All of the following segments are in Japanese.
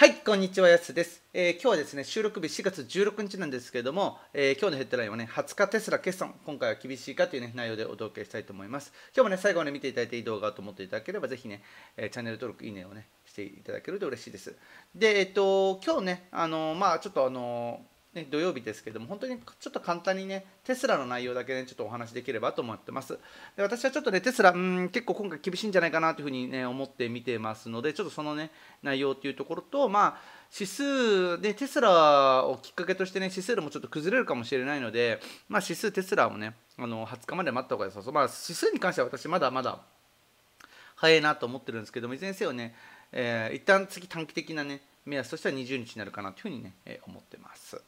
はい、こんにちは、やすです、えー、今日はですね、収録日4月16日なんですけれども、えー、今日のヘッドラインはね、20日テスラ決算、今回は厳しいかという、ね、内容でお届けしたいと思います。今日もね、最後まで見ていただいていい動画と思っていただければ、ぜひね、えー、チャンネル登録、いいねをね、していただけると嬉しいです。で、えっと、今日ね、あのまあちょっとあのね、土曜日ですけれども本当にちょっと簡単にねテスラの内容だけねちょっとお話できればと思ってますで私はちょっとねテスラうん結構今回厳しいんじゃないかなというふうにね思って見てますのでちょっとそのね内容というところとまあ指数でテスラをきっかけとしてね指数もちょっと崩れるかもしれないのでまあ指数テスラもねあの20日まで待った方が良さそうまあ指数に関しては私まだまだ早いなと思ってるんですけどもいずれにせよね、えー、一旦次短期的なね目安としては20日になるかなというふうにね、えー、思ってます。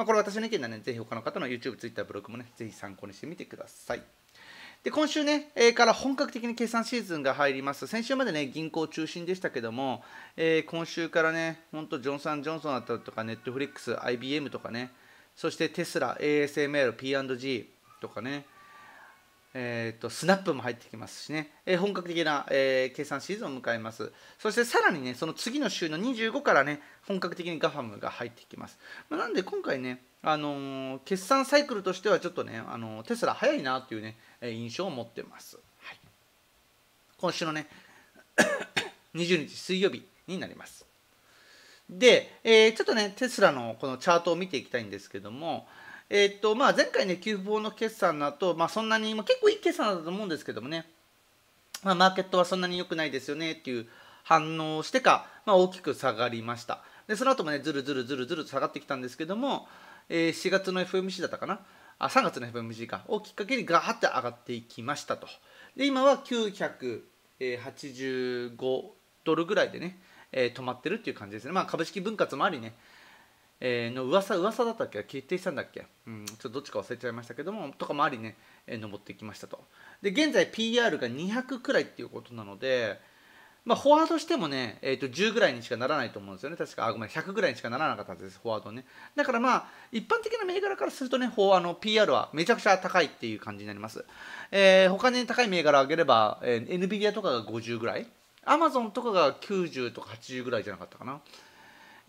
まあ、これ私の意見なんで、ぜひ他の方の YouTube、Twitter、ブログもね、ぜひ参考にしてみてください。で今週ね、えー、から本格的に決算シーズンが入ります、先週までね銀行中心でしたけども、えー、今週からね、本当、ジョンソン・ジョンソンだったりとか、ネットフリックス、IBM とかね、そしてテスラ、ASML、P&G とかね、えーと、スナップも入ってきますしね、えー、本格的な、えー、計算シーズンを迎えますそしてさらにねその次の週の25からね本格的にガファムが入ってきます、まあ、なんで今回ね、あのー、決算サイクルとしてはちょっとね、あのテスラ早いなというね印象を持ってます、はい、今週のね20 日水曜日になりますで、えちょっとねテスラのこのチャートを見ていきたいんですけどもえー、っとまあ、前回ね、給付法の決算の後、まあそんなに、まあ、結構いい決算だと思うんですけどもね、まあ、マーケットはそんなに良くないですよねっていう反応してか、まあ、大きく下がりました。で、その後もね、ずるずるずるずる下がってきたんですけども、えー、4月の FMC だったかな、あ3月の FMC か、をきっかけにガーって上がっていきましたと。で、今は985ドルぐらいでね、えー、止まってるっていう感じですね。まあ、株式分割もありね、えー、の噂噂だったっけ決定したんだっけ、うん、ちょっとどっちか忘れちゃいましたけどもとかもありね、えー、登ってきましたとで現在 PR が200くらいっていうことなのでまあ、フォワードしてもね、えー、と10ぐらいにしかならないと思うんですよね、確か、あごめん、100ぐらいにしかならなかったです、フォワードね。だからまあ、一般的な銘柄からするとね、フォあの PR はめちゃくちゃ高いっていう感じになります。えー、他に、高い銘柄を上げれば、えー、NVIDIA とかが50ぐらい、Amazon とかが90とか80ぐらいじゃなかったかな。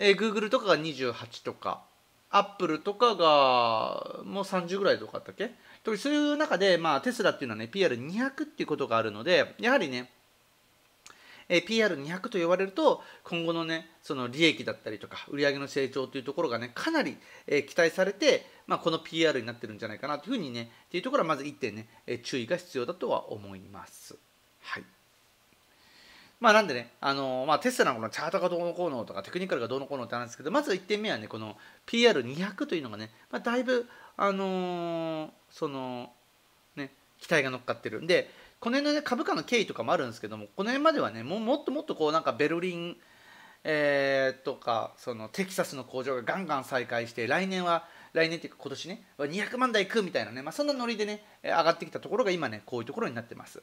えー、Google とかが28とかアップルとかがもう30ぐらいとかあったっけとそういう中で、まあ、テスラっていうのはね PR200 っていうことがあるのでやはりねえ PR200 と呼ばれると今後のねその利益だったりとか売上の成長というところがねかなり、え期待されて、まあ、この PR になってるんじゃないかなというふうにねっていうところはまず1点ね、え注意が必要だとは思います。はいまあなんでね、あのまあ、テスラのこのチャートがどうのこうのとかテクニカルがどうのこうのってなんですけどまず1点目はねこの PR200 というのがね、まあ、だいぶ、あのー、そのね期待が乗っかってるんでこの辺の、ね、株価の経緯とかもあるんですけどもこの辺まではねももっともっとこうなんかベルリン、えー、とかそのテキサスの工場がガンガン再開して来年は来年っていうか今年ね200万台いくみたいなね、まあ、そんなノリでね上がってきたところが今ねこういうところになってます。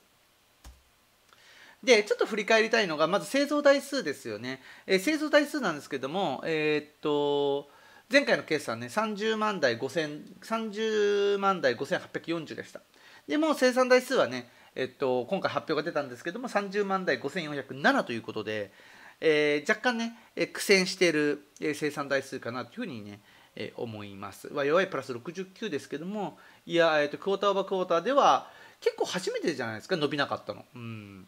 でちょっと振り返りたいのがまず製造台数ですよね、えー、製造台数なんですけどもえー、っと前回の計算ね30万台5 0 30万台5840でしたでも生産台数はねえっと今回発表が出たんですけども30万台5407ということで、えー、若干ね、えー、苦戦している生産台数かなというふうにね、え思いますは弱いプラス69ですけどもいや、えーと、とクォーターオーバークォーターでは結構初めてじゃないですか伸びなかったのうん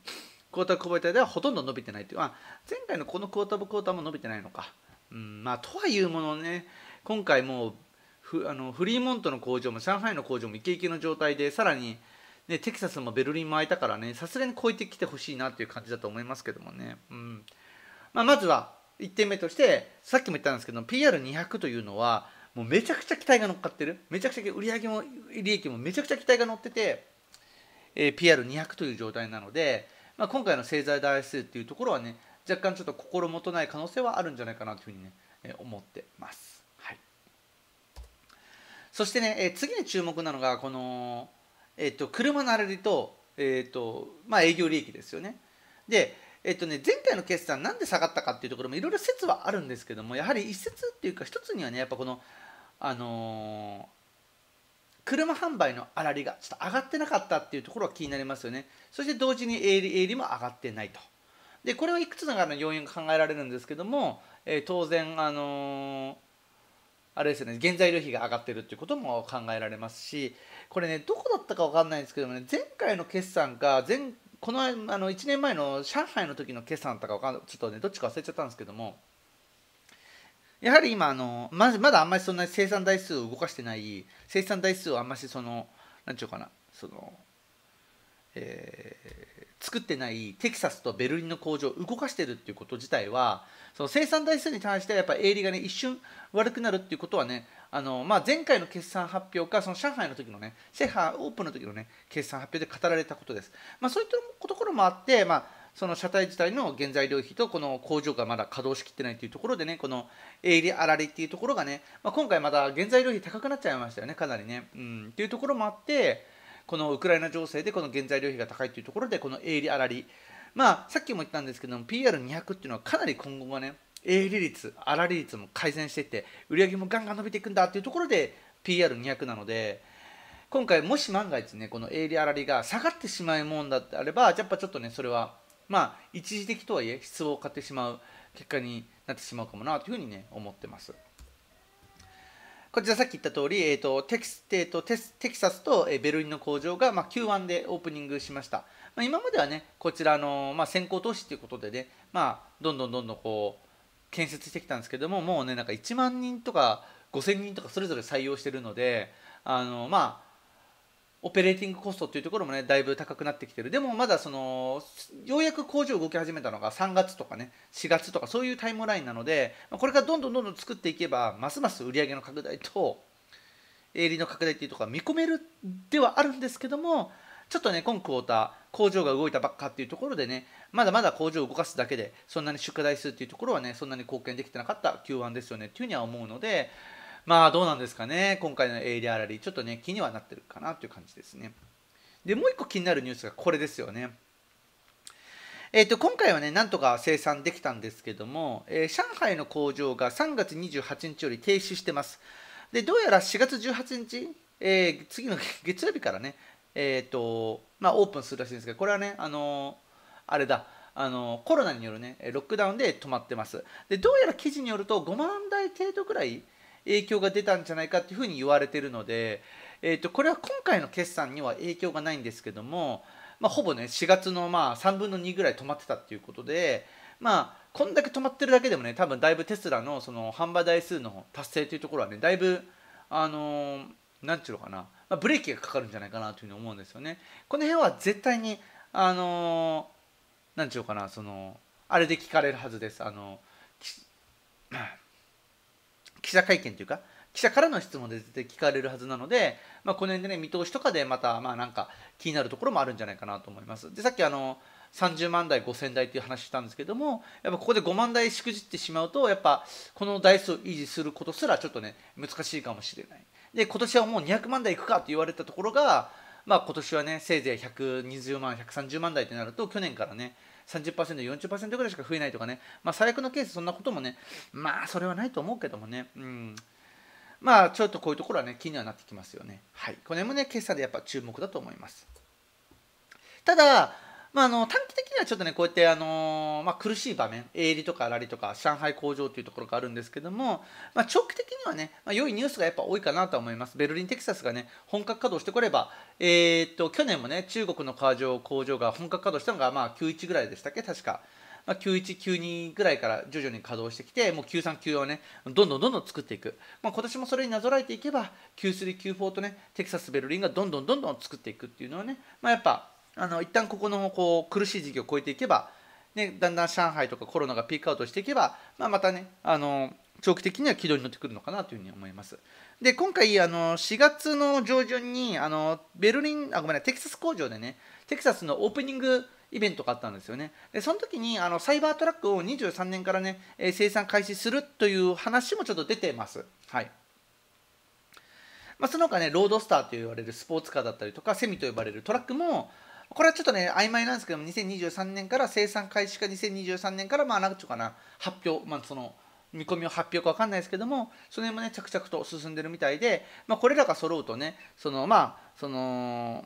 クォーターオブクーターではほとんど伸びてないという、まあ、前回のこのクォーターオブクォーターも伸びてないのか、うんまあ、とはいうものね今回もうフあのフリーモントの工場も上海の工場もイケイケの状態でさらに、ね、テキサスもベルリンも空いたからねさすがに超えてきてほしいなという感じだと思いますけどもね、うんまあ、まずは1点目としてさっきも言ったんですけど PR200 というのはもうめちゃくちゃ期待が乗っかってるめちゃくちゃ売り上げも利益もめちゃくちゃ期待が乗ってて、えー、PR200 という状態なのでまあ、今回の製材台数っていうところはね若干ちょっと心もとない可能性はあるんじゃないかなというふうにね、え思ってます、はい、そしてね、え次に注目なのがこの、えっと車のあれと,、えっとまあ、営業利益ですよねでえっとね、前回の決算なんで下がったかっていうところもいろいろ説はあるんですけどもやはり一説っていうか一つにはねやっぱこの、あの車販売の粗利がちょっと上がってなかったっていうところは気になりますよねそして同時に営利営利も上がってないとでこれはいくつかの要因が考えられるんですけども、えー、当然あのー、あれですよね原材料費が上がってるっていうことも考えられますしこれねどこだったか分かんないんですけどもね前回の決算が前このあの1年前の上海の時の決算だったかかんちょっとねどっちか忘れちゃったんですけどもやはり今あのままだあんまりそんな生産台数を動かしてない生産台数をあんましその何ちゅうかなその、えー、作ってないテキサスとベルリンの工場を動かしてるっていうこと自体はその生産台数に対してはやっぱ営利がね一瞬悪くなるっていうことはねあの、まあ、前回の決算発表かその上海の時のねシェハーオープンの時のね決算発表で語られたことです、まあ、そういったところもあって、まあその車体自体の原材料費とこの工場がまだ稼働しきってないというところでねこの営利あられっていうところがね、まあ、今回まだ原材料費高くなっちゃいましたよねかなりね。うん、いうところもあってこのウクライナ情勢でこの原材料費が高いというところでこの営利あらりまあさっきも言ったんですけども PR200 っていうのはかなり今後はね営利率粗利率も改善していって売り上げもガンガン伸びていくんだっていうところで PR200 なので。今回もし万が一ねこの営利あらりが下がってしまうもんだってあればやっぱちょっとねそれはまあ一時的とはいえ失望を買ってしまう結果になってしまうかもなというふうにね思ってますこちらさっき言った通り、えーとテキステーテテキサスとベルリンの工場が、まあ、Q1 でオープニングしました、まあ、今まではねこちらの、まあ、先行投資ということでね、まあ、どんどんどんどんこう建設してきたんですけどももうねなんか1万人とか5000人とかそれぞれ採用してるのであのまあオペレーティングコストっていうところもねだいぶ高くなってきてるでもまだそのようやく工場動き始めたのが3月とかね4月とかそういうタイムラインなのでこれからどんどんどんどん作っていけばますます売り上げの拡大と営利の拡大っていうところは見込めるではあるんですけどもちょっとね今クォーター工場が動いたばっかっていうところでねまだまだ工場を動かすだけでそんなに出荷台数っていうところはねそんなに貢献できてなかった Q1 ですよねっていうふうには思うのでまあどうなんですかね、今回のエイリアラリー、ちょっとね、気にはなってるかなという感じですね。で、もう一個気になるニュースがこれですよね。えーと、今回はね、なんとか生産できたんですけども、えー、上海の工場が3月28日より停止してます。で、どうやら4月18日、えー、次の月曜日からね、えーとまあ、オープンするらしいんですけど、これはね、あのー、あれだ、あのコロナによるねロックダウンで止まってますでどうやら記事によると5万台程度ぐらい影響が出たんじゃないかっていうふうに言われてるので、えー、とこれは今回の決算には影響がないんですけども、まあ、ほぼね4月のまあ3分の2ぐらい止まってたっていうことで、まあ、こんだけ止まってるだけでもね多分だいぶテスラのその販売台数の達成というところはねだいぶあのー、なんちゅうのかな、まあ、ブレーキがかかるんじゃないかなというふうに思うんですよね。この辺は絶対にあのー、なんちゅうかなそのあれで聞かれるはずです。あのー記者会見というか記者からの質問で絶対聞かれるはずなので、まあ、この辺でね見通しとかでまたまあなんか気になるところもあるんじゃないかなと思います。でさっきあの30万台5000台っていう話したんですけどもやっぱここで5万台しくじってしまうとやっぱこの台数を維持することすらちょっとね難しいかもしれないで今年はもう200万台いくかって言われたところがまあ今年はねせいぜい120万130万台ってなると去年からね30%、40%ぐらいしか増えないとかね、まあ、最悪のケース、そんなこともね、まあ、それはないと思うけどもね、うん。まあ、ちょっとこういうところはね、気にはなってきますよね。はい。これもね、決算でやっぱ注目だと思います。ただ、まあ、あの短期的にはちょっとねこうやって、あのまあ、苦しい場面営利とかラリとか上海工場というところがあるんですけども、まあ、長期的にはね、まあ、良いニュースがやっぱ多いかなと思いますベルリンテキサスがね本格稼働してこれば、えー、っと去年もね中国の工場工場が本格稼働したのが、まあ、91ぐらいでしたっけ確か。まあ、9192ぐらいから徐々に稼働してきてもう9394をねどんどんどんどん作っていく、まあ、今年もそれになぞらえていけば9394とねテキサスベルリンがどんどんどんどん作っていくっていうのはね、まあ、やっぱあの一旦ここのこう苦しい時期を超えていけば、ね、だんだん上海とかコロナがピークアウトしていけば、まあ、またねあの長期的には軌道に乗ってくるのかなというふうに思います。で今回あの4月の上旬にあのベルリンあごめんね、テキサス工場でねテキサスのオープニングイベントがあったんですよね。で、その時にあのサイバートラックを23年からね、え生産開始するという話もちょっと出てます。はい。まあ、その他ね、ロードスターと言われるスポーツカーだったりとか、セミと呼ばれるトラックも、これはちょっとね曖昧なんですけども2023年から生産開始か2023年からまあ何ちゅうかな発表まあその見込みを発表か分かんないですけどもその辺もね着々と進んでるみたいで、まあ、これらが揃うとねそのまあその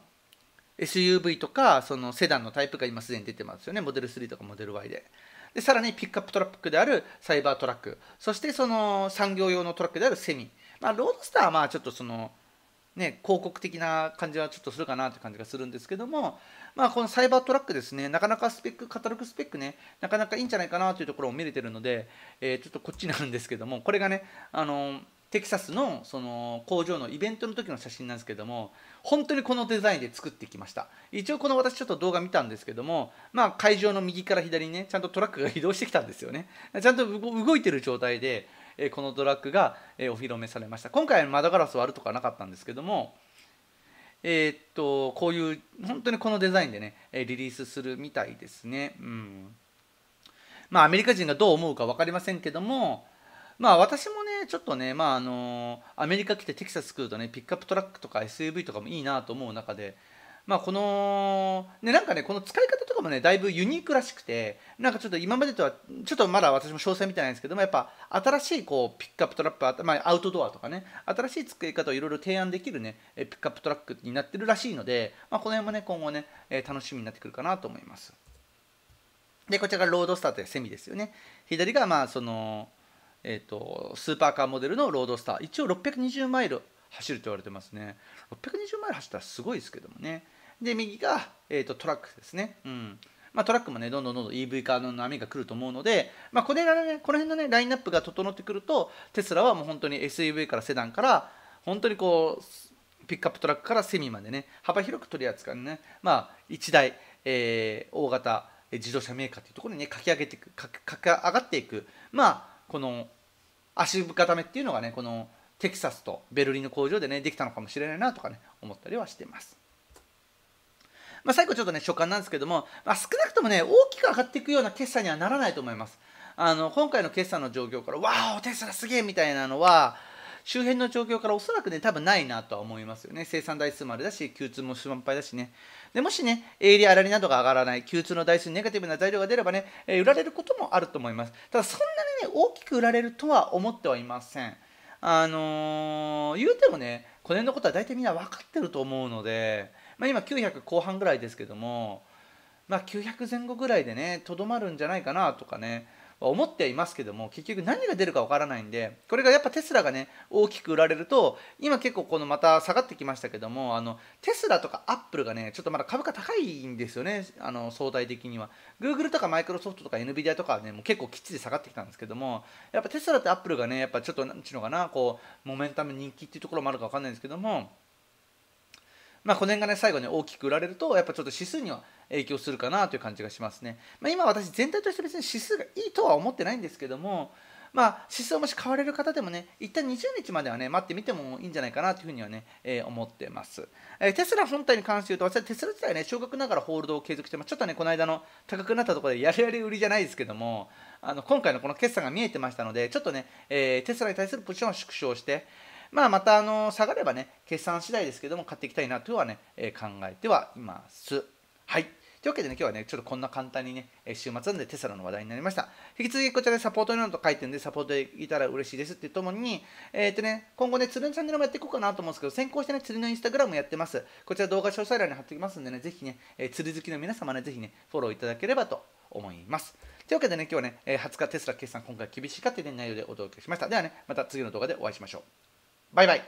SUV とかそのセダンのタイプが今すでに出てますよねモデル3とかモデル Y で。でさらにピックアップトラックであるサイバートラックそしてその産業用のトラックであるセミ、まあ、ロードスターはまあちょっとそのね、広告的な感じはちょっとするかなって感じがするんですけども、まあ、このサイバートラックですね、なかなかスペック、カタログスペックね、なかなかいいんじゃないかなというところを見れてるので、えー、ちょっとこっちになるんですけども、これがね、あのテキサスのその工場のイベントの時の写真なんですけども、本当にこのデザインで作ってきました。一応この私ちょっと動画見たんですけども、まあ会場の右から左にね、ちゃんとトラックが移動してきたんですよね。ちゃんと動いてる状態で、えこのドラッグが、えお披露目されました今回窓ガラス割るとかなかったんですけどもえー、っとこういう本当にこのデザインでねリリースするみたいですねうんまあアメリカ人がどう思うか分かりませんけどもまあ私もねちょっとねまああのアメリカ来てテキサス来るとねピックアップトラックとか SUV とかもいいなと思う中でまあ、この、ね、なんかね、この使い方とかもね、だいぶユニークらしくて、なんかちょっと今までとは、ちょっとまだ私も詳細見てないんですけども、やっぱ新しいこうピックアップトラップ、まあ、アウトドアとかね、新しい使い方をいろいろ提案できるね、ピックアップトラックになってるらしいので、まあ、この辺もね、今後ね、楽しみになってくるかなと思います。で、こちらがロードスターいうセミですよね。左が、まあ、その、えーと、とスーパーカーモデルのロードスター一応620マイル走ると言われてますね620マイル走ったらすごいですけどもねで右が、えーと、トラックですね、うんまあ、トラックもねどんどんどんどん EV 化の波が来ると思うので、まあ、これらねこの辺のねラインナップが整ってくるとテスラはもう本当に SUV からセダンから本当にこうピックアップトラックからセミまでね幅広く取り扱うね、まあ、1台、えー、大型自動車メーカーというところにね駆け上げていく駆け上がっていくまあこの足固めっていうのがねこのテキサスとベルリンの工場でねできたのかもしれないなとかね思ったりはしています。まあ、最後ちょっとね、所感なんですけども、まあ、少なくともね、大きく上がっていくような決算にはならないと思います。あの、今回の決算の状況から、わお、テスラすげえみたいなのは、周辺の状況からおそらくね、多分ないなとは思いますよね。生産台数もあれだし、Q2 も心配だしね。でもしね、営利、粗利などが上がらない、Q2 の台数にネガティブな材料が出ればね、えー、売られることもあると思います。ただ、そんなにね、大きく売られるとは思ってはいません。あのー、言うてもね、この辺のことは大体みんな分かってると思うので、まあ、今900後半ぐらいですけども、まあ、900前後ぐらいでねとどまるんじゃないかなとかね思ってはいますけども結局何が出るかわからないんでこれがやっぱテスラがね大きく売られると今結構このまた下がってきましたけどもあのテスラとかアップルがねちょっとまだ株価高いんですよねあの相対的には Google とかマイクロソフトとか NVIDIA とかはねもう結構きっちり下がってきたんですけどもやっぱテスラとアップルがねやっぱちょっと何ちゅうのかなこうモメンタム人気っていうところもあるかわかんないんですけどもまあ、この辺がね最後に大きく売られるとやっぱちょっと指数には影響するかなという感じがしますね、まあ、今私全体として別に指数がいいとは思ってないんですけどもまあ、指数をもし買われる方でもね、一旦20日まではね、待ってみてもいいんじゃないかなというふうにはね、えー、思ってます、えー、テスラ本体に関して言うと、私はテスラ自体ね、少額ながらホールドを継続してます。ちょっとね、この間の高くなったところでやれやれ売りじゃないですけども、あの今回のこの決算が見えてましたので、ちょっとね、えー、テスラに対するポジションを縮小して、まあ、またあの下がればね決算次第ですけども買っていきたいなとはね、え考えてはいます。はいというわけでね、今日はね、ちょっとこんな簡単にね、週末なんでテスラの話題になりました。引き続きこちらで、サポートになと書いてるんで、サポートできたら嬉しいですってともに、えっ、ー、とね、今後ね、釣りのチャンネルもやっていこうかなと思うんですけど、先行してね、釣りのインスタグラムやってます。こちら動画詳細欄に貼っておきますんでね、ぜひね、え釣り好きの皆様ね、ぜひね、フォローいただければと思います。というわけでね、今日はね、20日テスラ決算、今回厳しいかという内容でお届けしました。ではね、また次の動画でお会いしましょう。Bye bye.